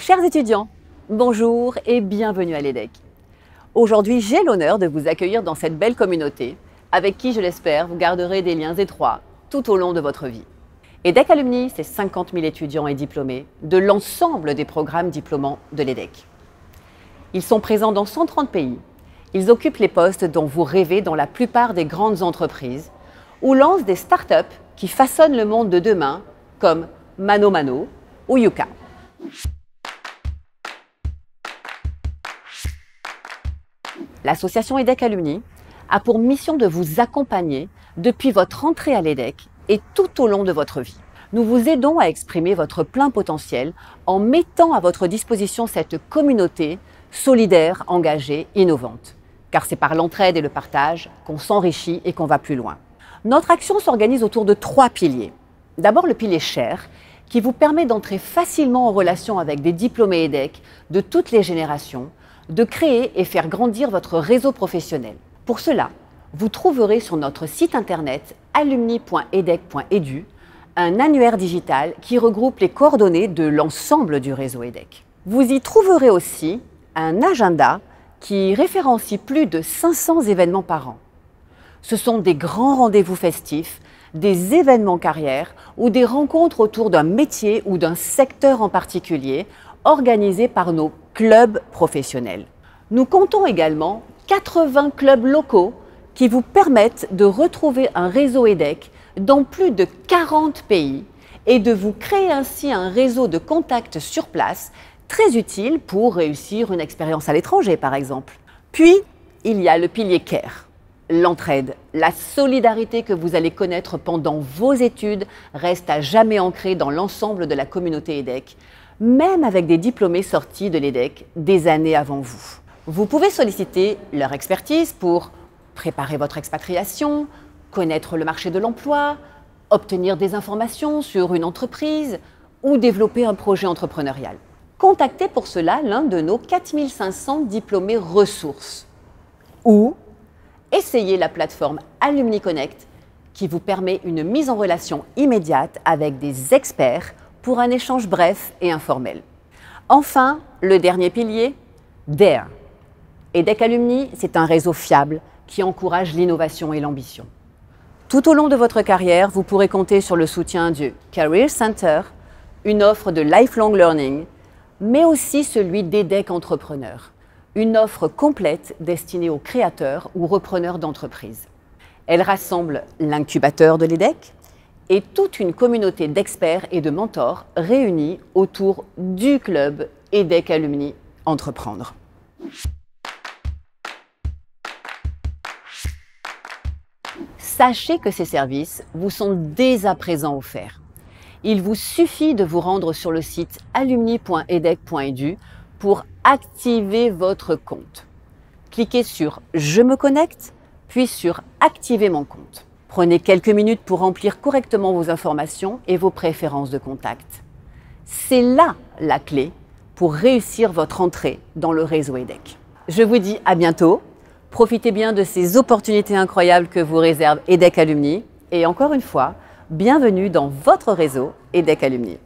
Chers étudiants, bonjour et bienvenue à l'EDEC. Aujourd'hui, j'ai l'honneur de vous accueillir dans cette belle communauté, avec qui, je l'espère, vous garderez des liens étroits tout au long de votre vie. EDEC Alumni, c'est 50 000 étudiants et diplômés de l'ensemble des programmes diplômants de l'EDEC. Ils sont présents dans 130 pays. Ils occupent les postes dont vous rêvez dans la plupart des grandes entreprises ou lancent des start-up qui façonnent le monde de demain, comme Mano Mano ou Yuka. L'association EDEC Alumni a pour mission de vous accompagner depuis votre entrée à l'EDEC et tout au long de votre vie. Nous vous aidons à exprimer votre plein potentiel en mettant à votre disposition cette communauté solidaire, engagée, innovante. Car c'est par l'entraide et le partage qu'on s'enrichit et qu'on va plus loin. Notre action s'organise autour de trois piliers. D'abord le pilier cher, qui vous permet d'entrer facilement en relation avec des diplômés EDEC de toutes les générations de créer et faire grandir votre réseau professionnel. Pour cela, vous trouverez sur notre site internet alumni.edec.edu un annuaire digital qui regroupe les coordonnées de l'ensemble du réseau EDEC. Vous y trouverez aussi un agenda qui référencie plus de 500 événements par an. Ce sont des grands rendez-vous festifs, des événements carrières ou des rencontres autour d'un métier ou d'un secteur en particulier organisés par nos clubs professionnels. Nous comptons également 80 clubs locaux qui vous permettent de retrouver un réseau EDEC dans plus de 40 pays et de vous créer ainsi un réseau de contacts sur place très utile pour réussir une expérience à l'étranger par exemple. Puis, il y a le pilier CARE. L'entraide, la solidarité que vous allez connaître pendant vos études reste à jamais ancrée dans l'ensemble de la communauté EDEC même avec des diplômés sortis de l'EDEC des années avant vous. Vous pouvez solliciter leur expertise pour préparer votre expatriation, connaître le marché de l'emploi, obtenir des informations sur une entreprise ou développer un projet entrepreneurial. Contactez pour cela l'un de nos 4500 diplômés ressources ou essayez la plateforme Alumni Connect qui vous permet une mise en relation immédiate avec des experts pour un échange bref et informel. Enfin, le dernier pilier, DARE. EDEC Alumni, c'est un réseau fiable qui encourage l'innovation et l'ambition. Tout au long de votre carrière, vous pourrez compter sur le soutien du Career Center, une offre de lifelong learning, mais aussi celui d'EDEC Entrepreneur, une offre complète destinée aux créateurs ou repreneurs d'entreprise. Elle rassemble l'incubateur de l'EDEC, et toute une communauté d'experts et de mentors réunis autour du club EDEC Alumni Entreprendre. Sachez que ces services vous sont dès à présent offerts. Il vous suffit de vous rendre sur le site alumni.edec.edu pour activer votre compte. Cliquez sur Je me connecte, puis sur Activer mon compte. Prenez quelques minutes pour remplir correctement vos informations et vos préférences de contact. C'est là la clé pour réussir votre entrée dans le réseau EDEC. Je vous dis à bientôt. Profitez bien de ces opportunités incroyables que vous réserve EDEC Alumni. Et encore une fois, bienvenue dans votre réseau EDEC Alumni.